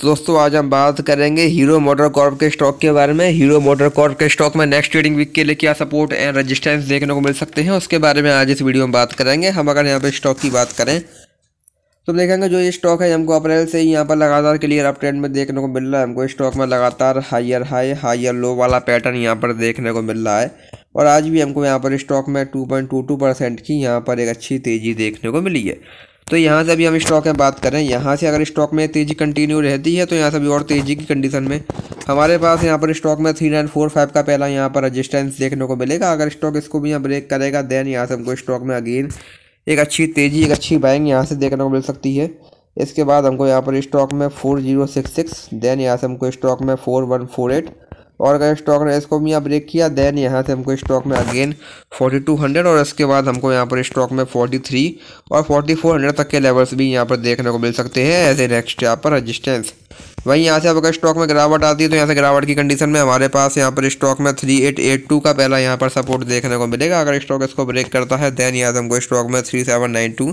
तो दोस्तों आज हम बात करेंगे हीरो मोटर कॉर्प के स्टॉक के बारे में हीरो मोटर कॉर्प के स्टॉक में नेक्स्ट ट्रेडिंग वीक के लिए क्या सपोर्ट एंड रेजिस्टेंस देखने को मिल सकते हैं उसके बारे में आज इस वीडियो में बात करेंगे हम अगर यहाँ पे स्टॉक की बात करें तो देखेंगे जो ये स्टॉक है हमको अप्रैल से ही यहाँ पर लगातार क्लियर अप ट्रेंड में देखने को मिल रहा है हमको स्टॉक में लगातार हाइयर हाई हाइयर लो वाला पैटर्न यहाँ पर देखने को मिल रहा है और आज भी हमको यहाँ पर स्टॉक में two point two two percent की यहाँ पर एक अच्छी तेज़ी देखने को मिली है तो यहाँ से अभी हम स्टॉक में बात करें यहाँ से अगर स्टॉक में तेज़ी कंटिन्यू रहती है तो यहाँ से अभी और तेज़ी की कंडीशन में हमारे पास यहाँ पर स्टॉक में थ्री नाइन फोर फाइव का पहला यहाँ पर रजिस्टेंस देखने को मिलेगा अगर स्टॉक इसको भी यहाँ ब्रेक करेगा देन यहाँ से हमको स्टॉक में अगेन एक अच्छी तेज़ी एक अच्छी बाइंग यहाँ से देखने को मिल सकती है इसके बाद हमको यहाँ पर स्टॉक में four zero six six then यहाँ से हमको स्टॉक में फोर वन फोर एट और अगर स्टॉक ने इसको भी यहाँ ब्रेक किया देन यहाँ से हमको स्टॉक में अगेन 4200 और इसके बाद हमको यहाँ पर स्टॉक में 43 और 4400 तक के लेवल्स भी यहाँ पर देखने को मिल सकते हैं एज ए नेक्स्ट यहाँ पर रजिस्टेंस वहीं यहाँ से अगर स्टॉक में गिरावट आती है तो यहाँ से गिरावट की कंडीशन में हमारे पास यहाँ पर स्टॉक में थ्री एट एट टू का पहला यहाँ पर सपोर्ट देखने को मिलेगा अगर स्टॉक इसको ब्रेक करता है देन यहाँ से हमको स्टॉक में थ्री सेवन नाइन टू